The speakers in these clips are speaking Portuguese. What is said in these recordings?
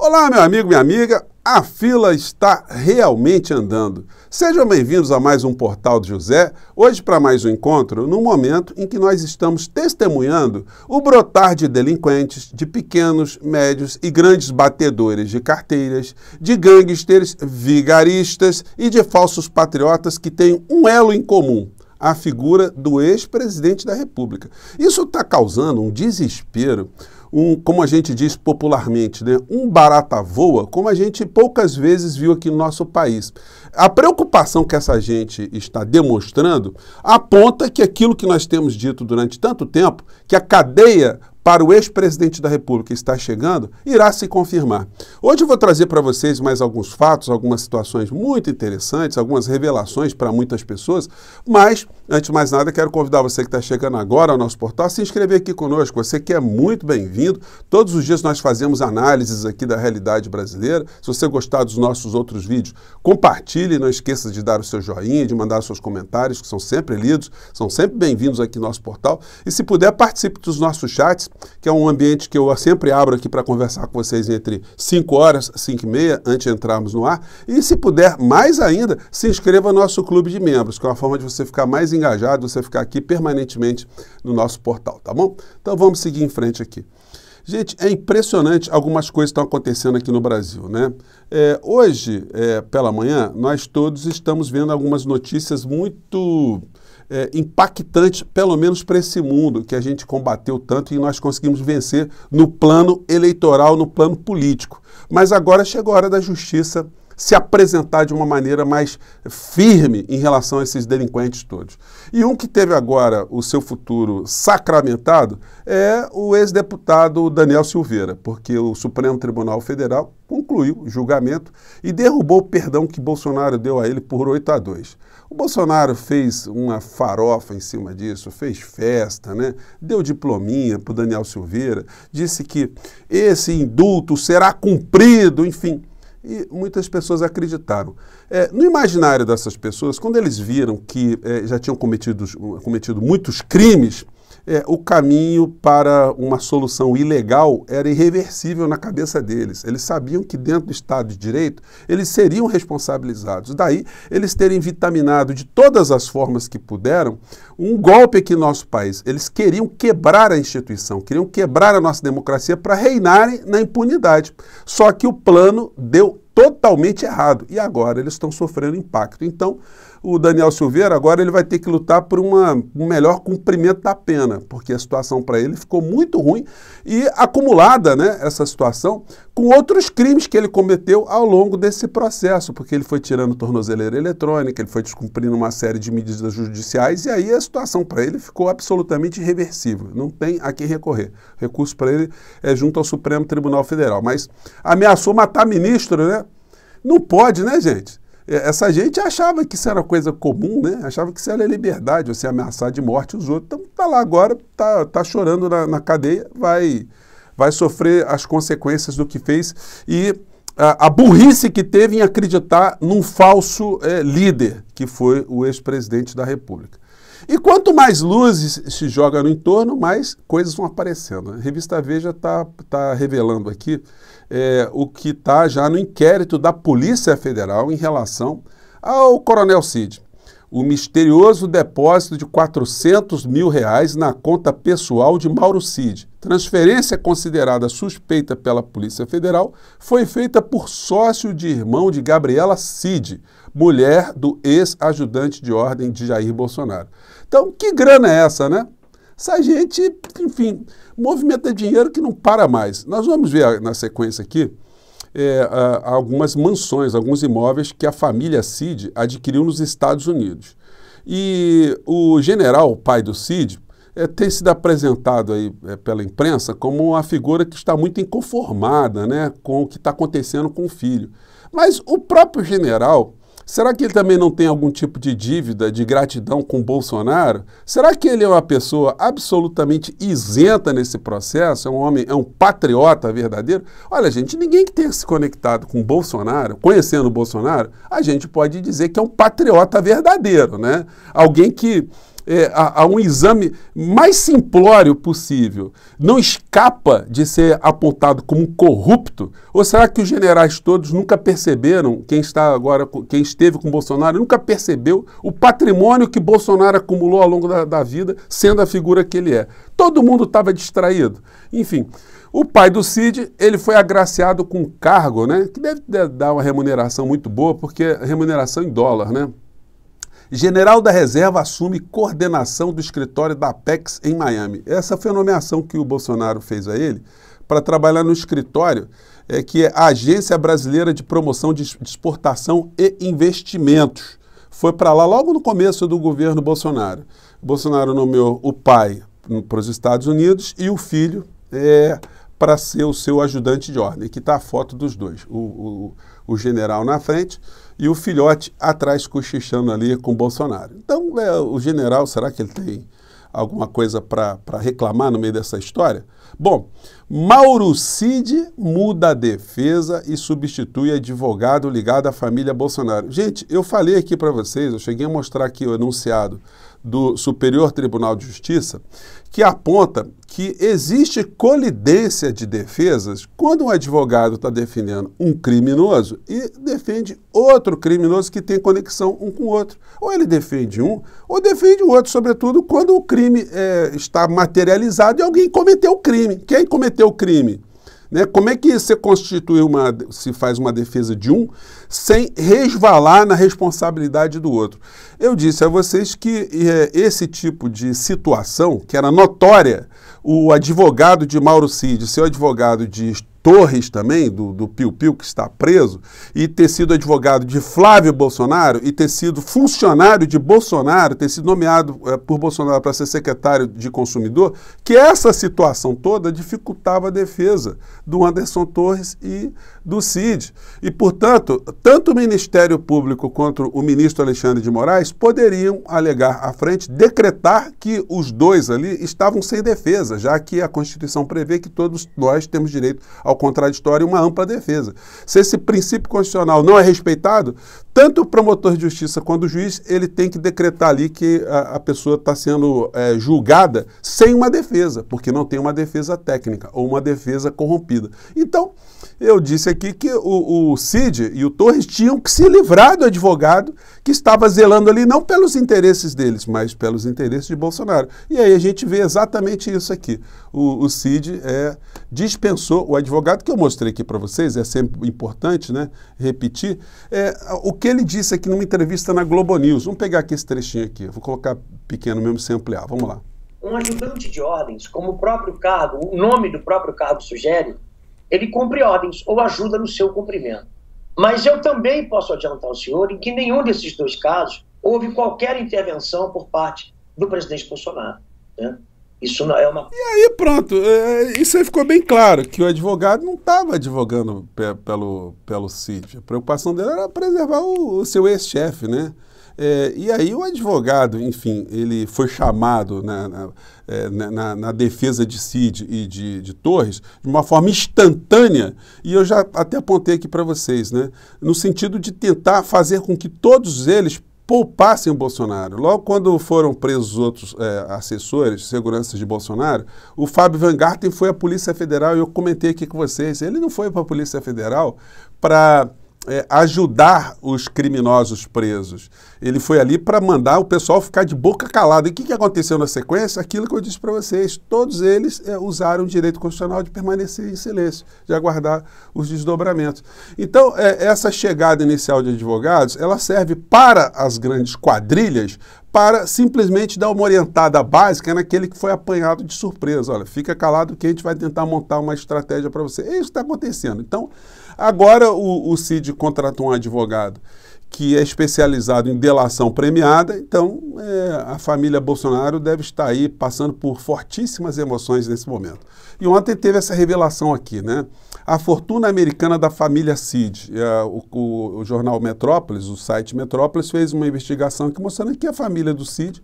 Olá, meu amigo, minha amiga. A fila está realmente andando. Sejam bem-vindos a mais um Portal de José. Hoje, para mais um encontro, no momento em que nós estamos testemunhando o brotar de delinquentes, de pequenos, médios e grandes batedores de carteiras, de gangsters, vigaristas e de falsos patriotas que têm um elo em comum: a figura do ex-presidente da República. Isso está causando um desespero um, como a gente diz popularmente, né, um barata voa, como a gente poucas vezes viu aqui no nosso país. A preocupação que essa gente está demonstrando aponta que aquilo que nós temos dito durante tanto tempo, que a cadeia para o ex-presidente da República está chegando irá se confirmar. Hoje eu vou trazer para vocês mais alguns fatos, algumas situações muito interessantes, algumas revelações para muitas pessoas, mas, antes de mais nada, quero convidar você que está chegando agora ao nosso portal a se inscrever aqui conosco. Você que é muito bem-vindo. Todos os dias nós fazemos análises aqui da realidade brasileira. Se você gostar dos nossos outros vídeos, compartilhe, não esqueça de dar o seu joinha, de mandar os seus comentários, que são sempre lidos, são sempre bem-vindos aqui no nosso portal. E se puder, participe dos nossos chats que é um ambiente que eu sempre abro aqui para conversar com vocês entre 5 horas, 5 e meia, antes de entrarmos no ar. E se puder, mais ainda, se inscreva no nosso clube de membros, que é uma forma de você ficar mais engajado, você ficar aqui permanentemente no nosso portal, tá bom? Então vamos seguir em frente aqui. Gente, é impressionante algumas coisas que estão acontecendo aqui no Brasil, né? É, hoje, é, pela manhã, nós todos estamos vendo algumas notícias muito é, pelo menos para esse mundo que a gente combateu tanto e nós conseguimos vencer no plano eleitoral, no plano político. Mas agora chegou a hora da justiça se apresentar de uma maneira mais firme em relação a esses delinquentes todos. E um que teve agora o seu futuro sacramentado é o ex-deputado Daniel Silveira, porque o Supremo Tribunal Federal concluiu o julgamento e derrubou o perdão que Bolsonaro deu a ele por 8 a 2. O Bolsonaro fez uma farofa em cima disso, fez festa, né? deu diplominha para o Daniel Silveira, disse que esse indulto será cumprido, enfim e muitas pessoas acreditaram. É, no imaginário dessas pessoas, quando eles viram que é, já tinham cometido, cometido muitos crimes, é, o caminho para uma solução ilegal era irreversível na cabeça deles. Eles sabiam que dentro do Estado de Direito eles seriam responsabilizados. Daí eles terem vitaminado de todas as formas que puderam um golpe aqui no nosso país. Eles queriam quebrar a instituição, queriam quebrar a nossa democracia para reinarem na impunidade. Só que o plano deu totalmente errado. E agora eles estão sofrendo impacto. Então, o Daniel Silveira agora ele vai ter que lutar por uma, um melhor cumprimento da pena, porque a situação para ele ficou muito ruim e acumulada né, essa situação com outros crimes que ele cometeu ao longo desse processo, porque ele foi tirando tornozeleira eletrônica, ele foi descumprindo uma série de medidas judiciais e aí a situação para ele ficou absolutamente irreversível. Não tem a quem recorrer. O recurso para ele é junto ao Supremo Tribunal Federal. Mas ameaçou matar ministro, né? Não pode, né, gente? É, essa gente achava que isso era coisa comum, né? Achava que isso era liberdade, você ameaçar de morte os outros. Então tá lá agora, tá, tá chorando na, na cadeia, vai, vai sofrer as consequências do que fez e a, a burrice que teve em acreditar num falso é, líder, que foi o ex-presidente da República. E quanto mais luzes se joga no entorno, mais coisas vão aparecendo. Né? A revista Veja está tá revelando aqui é, o que está já no inquérito da Polícia Federal em relação ao Coronel Cid. O misterioso depósito de 400 mil reais na conta pessoal de Mauro Cid. Transferência considerada suspeita pela Polícia Federal foi feita por sócio de irmão de Gabriela Cid, mulher do ex-ajudante de ordem de Jair Bolsonaro. Então, que grana é essa, né? sai gente, enfim, movimenta dinheiro que não para mais. Nós vamos ver na sequência aqui é, algumas mansões, alguns imóveis que a família Cid adquiriu nos Estados Unidos. E o general, o pai do Cid, é, tem sido apresentado aí é, pela imprensa como uma figura que está muito inconformada né, com o que está acontecendo com o filho. Mas o próprio general Será que ele também não tem algum tipo de dívida, de gratidão com Bolsonaro? Será que ele é uma pessoa absolutamente isenta nesse processo? É um homem, é um patriota verdadeiro? Olha, gente, ninguém que tenha se conectado com Bolsonaro, conhecendo o Bolsonaro, a gente pode dizer que é um patriota verdadeiro, né? Alguém que é, a, a, um exame mais simplório possível, não escapa de ser apontado como corrupto? Ou será que os generais todos nunca perceberam, quem está agora, quem esteve com Bolsonaro, nunca percebeu o patrimônio que Bolsonaro acumulou ao longo da, da vida, sendo a figura que ele é? Todo mundo estava distraído. Enfim, o pai do Cid, ele foi agraciado com um cargo, né? Que deve dar uma remuneração muito boa, porque remuneração em dólar, né? General da Reserva assume coordenação do escritório da Apex em Miami. Essa foi a nomeação que o Bolsonaro fez a ele para trabalhar no escritório, é, que é a Agência Brasileira de Promoção de Exportação e Investimentos. Foi para lá logo no começo do governo Bolsonaro. Bolsonaro nomeou o pai hum, para os Estados Unidos e o filho é, para ser o seu ajudante de ordem. Aqui está a foto dos dois: o, o, o general na frente e o filhote atrás cochichando ali com Bolsonaro. Então, é, o general, será que ele tem alguma coisa para reclamar no meio dessa história? Bom, Mauro Cid muda a defesa e substitui advogado ligado à família Bolsonaro. Gente, eu falei aqui para vocês, eu cheguei a mostrar aqui o enunciado do Superior Tribunal de Justiça, que aponta que existe colidência de defesas quando um advogado está defendendo um criminoso e defende outro criminoso que tem conexão um com o outro. Ou ele defende um, ou defende o outro, sobretudo quando o crime é, está materializado e alguém cometeu o crime. Quem cometeu o crime? Né? Como é que você constitui uma, se faz uma defesa de um sem resvalar na responsabilidade do outro? Eu disse a vocês que é, esse tipo de situação, que era notória, o advogado de Mauro Cid, seu advogado de Torres também, do, do Piu Piu, que está preso, e ter sido advogado de Flávio Bolsonaro e ter sido funcionário de Bolsonaro, ter sido nomeado é, por Bolsonaro para ser secretário de consumidor, que essa situação toda dificultava a defesa do Anderson Torres e do Cid. E, portanto, tanto o Ministério Público quanto o ministro Alexandre de Moraes poderiam alegar à frente, decretar que os dois ali estavam sem defesa, já que a Constituição prevê que todos nós temos direito ao contraditório e uma ampla defesa. Se esse princípio constitucional não é respeitado, tanto o promotor de justiça quanto o juiz, ele tem que decretar ali que a, a pessoa está sendo é, julgada sem uma defesa, porque não tem uma defesa técnica ou uma defesa corrompida. Então, eu disse aqui que o, o Cid e o Torres tinham que se livrar do advogado que estava zelando ali não pelos interesses deles, mas pelos interesses de Bolsonaro. E aí a gente vê exatamente isso aqui o, o CID é, dispensou o advogado, que eu mostrei aqui para vocês, é sempre importante né, repetir, é, o que ele disse aqui numa entrevista na Globo News. Vamos pegar aqui esse trechinho aqui, vou colocar pequeno mesmo sem ampliar, vamos lá. Um ajudante de ordens, como o próprio cargo, o nome do próprio cargo sugere, ele cumpre ordens ou ajuda no seu cumprimento. Mas eu também posso adiantar ao senhor em que nenhum desses dois casos houve qualquer intervenção por parte do presidente Bolsonaro. Né? Isso não é uma. E aí, pronto. É, é, isso aí ficou bem claro, que o advogado não estava advogando pe pelo, pelo CID. A preocupação dele era preservar o, o seu ex-chefe, né? É, e aí o advogado, enfim, ele foi chamado na, na, é, na, na defesa de Cid e de, de, Torres de uma forma instantânea, e eu já até apontei aqui para vocês, né? no sentido de tentar fazer com que todos eles poupassem o Bolsonaro. Logo quando foram presos outros é, assessores, seguranças de Bolsonaro, o Fábio Van Garten foi à Polícia Federal e eu comentei aqui com vocês. Ele não foi para a Polícia Federal para é, ajudar os criminosos presos. Ele foi ali para mandar o pessoal ficar de boca calada. E o que, que aconteceu na sequência? Aquilo que eu disse para vocês. Todos eles é, usaram o direito constitucional de permanecer em silêncio, de aguardar os desdobramentos. Então, é, essa chegada inicial de advogados, ela serve para as grandes quadrilhas, para simplesmente dar uma orientada básica naquele que foi apanhado de surpresa. Olha, fica calado que a gente vai tentar montar uma estratégia para você. É isso que está acontecendo. Então, Agora o, o CID contratou um advogado que é especializado em delação premiada, então é, a família Bolsonaro deve estar aí passando por fortíssimas emoções nesse momento. E ontem teve essa revelação aqui, né? A fortuna americana da família Cid. É, o, o, o, jornal Metrópolis, o site Metrópolis, fez uma investigação aqui mostrando que a família do Cid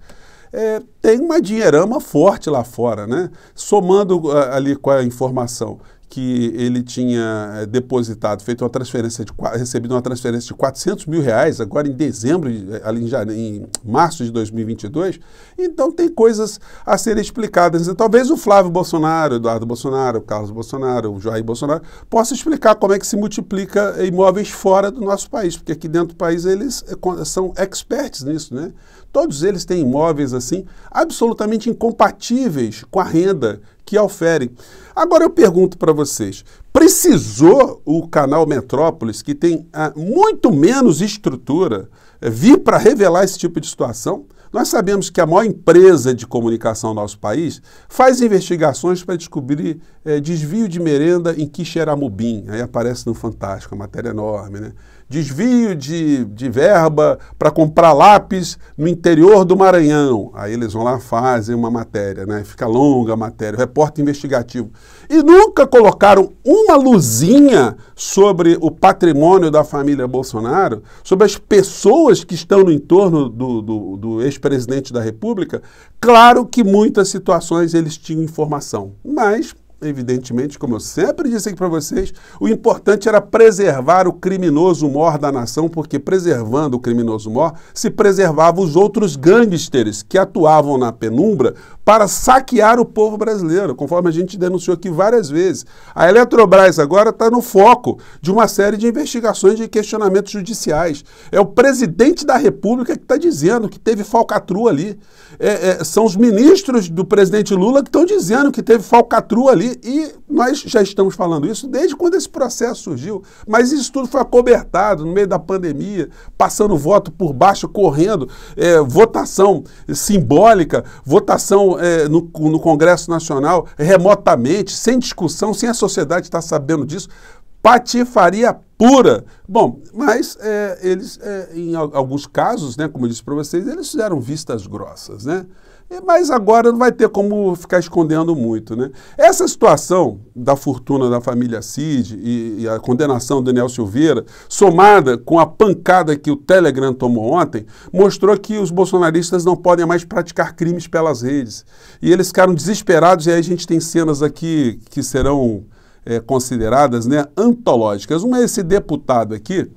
é, tem uma dinheirama forte lá fora, né? Somando é, ali com a informação que ele tinha eh, depositado, feito uma transferência de recebido uma transferência de 400 mil reais agora em dezembro, eh, ali em, março de 2022. Então tem coisas a serem explicadas. Então, talvez o Flávio Bolsonaro, Eduardo Bolsonaro, Carlos Bolsonaro, o Jair Bolsonaro possa explicar como é que se multiplica imóveis fora do nosso país, porque aqui dentro do país eles eh, são experts nisso, né? Todos eles têm imóveis assim absolutamente incompatíveis com a renda que oferem. Agora eu pergunto para vocês: precisou o canal Metrópolis, que tem ah, muito menos estrutura, eh, vir para revelar esse tipo de situação? Nós sabemos que a maior empresa de comunicação do nosso país faz investigações para descobrir eh, desvio de merenda em Quixeramobim. Aí aparece no Fantástico, a matéria enorme, né? desvio de, de verba para comprar lápis no interior do Maranhão. Aí eles vão lá, fazem uma matéria, né? Fica longa a matéria, repórter investigativo. E nunca colocaram uma luzinha sobre o patrimônio da família Bolsonaro, sobre as pessoas que estão no entorno do, do, do ex-presidente da República. Claro que muitas situações eles tinham informação, mas evidentemente, como eu sempre disse aqui para vocês, o importante era preservar o criminoso mor da nação, porque preservando o criminoso mor, se preservava os outros gangsters que atuavam na penumbra para saquear o povo brasileiro, conforme a gente denunciou aqui várias vezes. A Eletrobras agora está no foco de uma série de investigações e questionamentos judiciais. É o presidente da República que está dizendo que teve falcatrua ali. É, é, são os ministros do presidente Lula que estão dizendo que teve falcatrua ali. E nós já estamos falando isso desde quando esse processo surgiu. Mas isso tudo foi acobertado no meio da pandemia, passando voto por baixo, correndo, é, votação simbólica, votação é, no, no Congresso Nacional remotamente, sem discussão, sem a sociedade estar sabendo disso. Patifaria pura. Bom, mas é, eles, é, em alguns casos, né, como eu disse para vocês, eles fizeram vistas grossas, né? Mas agora não vai ter como ficar escondendo muito, né? Essa situação da fortuna da família Cid e, e a condenação do Daniel Silveira, somada com a pancada que o Telegram tomou ontem, mostrou que os bolsonaristas não podem mais praticar crimes pelas redes. E eles ficaram desesperados, e aí a gente tem cenas aqui que serão é, consideradas né, antológicas. Uma é esse deputado aqui,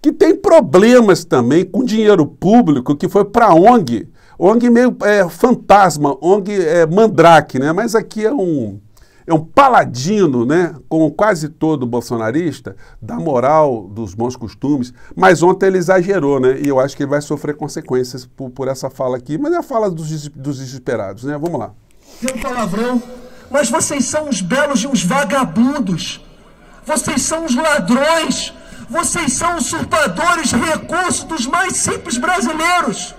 que tem problemas também com dinheiro público que foi para a ONG ONG é meio é, fantasma, ONG é, mandrake, né? Mas aqui é um, é um paladino, né? Como quase todo bolsonarista, da moral, dos bons costumes. Mas ontem ele exagerou, né? E eu acho que ele vai sofrer consequências por, por essa fala aqui. Mas é a fala dos, dos desesperados, né? Vamos lá. Tem um palavrão, mas vocês são uns belos e uns vagabundos. Vocês são uns ladrões. Vocês são usurpadores de recursos dos mais simples brasileiros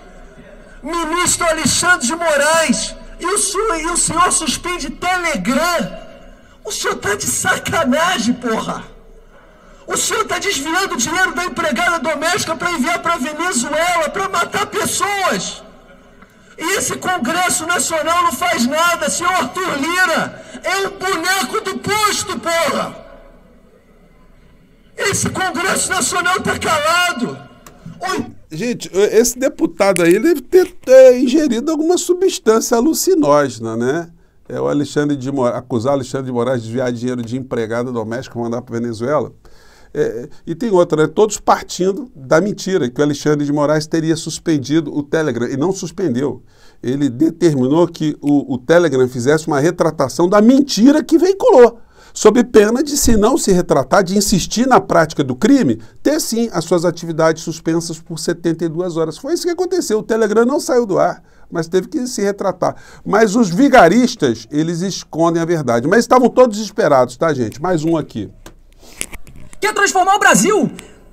ministro Alexandre de Moraes, e o senhor, e o senhor suspende Telegram. O senhor está de sacanagem, porra! O senhor está desviando o dinheiro da empregada doméstica para enviar para a Venezuela, para matar pessoas. E esse Congresso Nacional não faz nada, senhor Arthur Lira. É um boneco do posto, porra! Esse Congresso Nacional está calado. Oi. Gente, esse deputado aí deve ter, ter é ingerido alguma substância alucinógena, né? É o Alexandre de Moraes, acusar o Alexandre de Moraes de desviar dinheiro de empregada doméstica e mandar para Venezuela. É, e tem outra, né? todos partindo da mentira que o Alexandre de Moraes teria suspendido o Telegram. E não suspendeu. Ele determinou que o, o Telegram fizesse uma retratação da mentira que veiculou sob pena de, se não se retratar, de insistir na prática do crime, ter sim as suas atividades suspensas por 72 horas. Foi isso que aconteceu. O Telegram não saiu do ar, mas teve que se retratar. Mas os vigaristas, eles escondem a verdade. Mas estavam todos esperados, tá, gente? Mais um aqui. Quer transformar o Brasil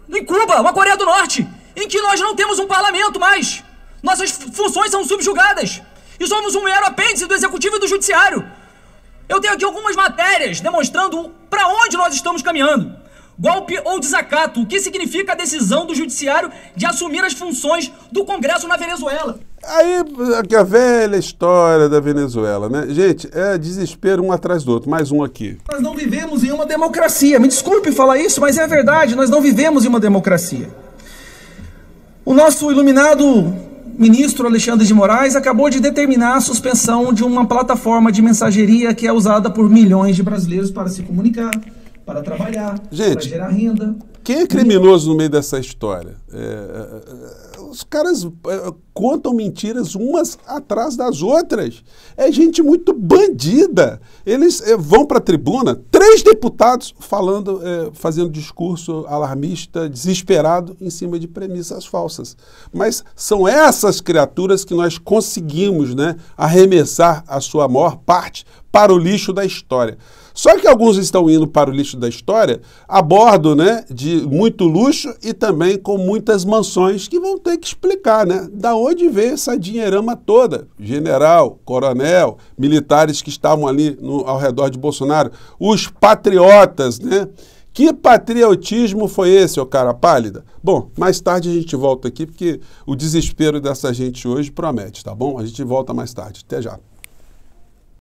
em Cuba, uma Coreia do Norte, em que nós não temos um parlamento mais. Nossas funções são subjugadas. E somos um mero apêndice do executivo e do judiciário. Eu tenho aqui algumas matérias demonstrando para onde nós estamos caminhando. Golpe ou desacato, o que significa a decisão do judiciário de assumir as funções do Congresso na Venezuela? Aí, a velha história da Venezuela, né? Gente, é desespero um atrás do outro. Mais um aqui. Nós não vivemos em uma democracia. Me desculpe falar isso, mas é verdade. Nós não vivemos em uma democracia. O nosso iluminado ministro Alexandre de Moraes acabou de determinar a suspensão de uma plataforma de mensageria que é usada por milhões de brasileiros para se comunicar, para trabalhar, Gente, para gerar renda. Quem é criminoso no meio dessa história? É, é, é os caras eh, contam mentiras umas atrás das outras. É gente muito bandida. Eles eh, vão para a tribuna, três deputados falando, é, fazendo discurso alarmista, desesperado, em cima de premissas falsas. Mas são essas criaturas que nós conseguimos né, arremessar a sua maior parte para o lixo da história. Só que alguns estão indo para o lixo da história a bordo né, de muito luxo e também com muitas mansões que vão tem que explicar, né? Da onde veio essa dinheirama toda? General, coronel, militares que estavam ali no, ao redor de Bolsonaro, os patriotas, né? Que patriotismo foi esse, ô cara pálida? Bom, mais tarde a gente volta aqui, porque o desespero dessa gente hoje promete, tá bom? A gente volta mais tarde. Até já.